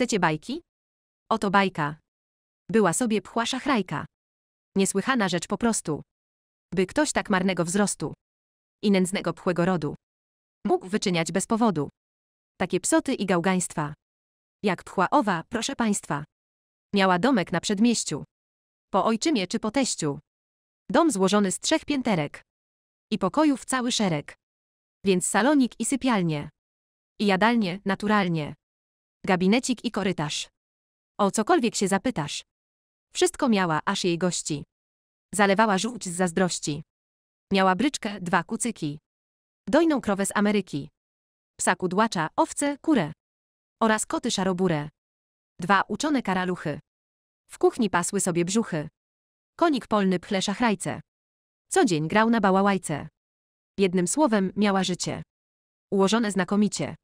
Chcecie bajki? Oto bajka. Była sobie pchła szachrajka. Niesłychana rzecz po prostu. By ktoś tak marnego wzrostu i nędznego pchłego rodu mógł wyczyniać bez powodu takie psoty i gałgaństwa. Jak pchła owa, proszę państwa. Miała domek na przedmieściu. Po ojczymie czy po teściu. Dom złożony z trzech pięterek. I pokojów cały szereg. Więc salonik i sypialnie. I jadalnie, naturalnie gabinecik i korytarz. O cokolwiek się zapytasz. Wszystko miała, aż jej gości. Zalewała żółć z zazdrości. Miała bryczkę, dwa kucyki. Dojną krowę z Ameryki. Psa kudłacza, owce, kurę. Oraz koty szaroburę. Dwa uczone karaluchy. W kuchni pasły sobie brzuchy. Konik polny pchle szachrajce. Co dzień grał na bałałajce. Jednym słowem miała życie. Ułożone znakomicie.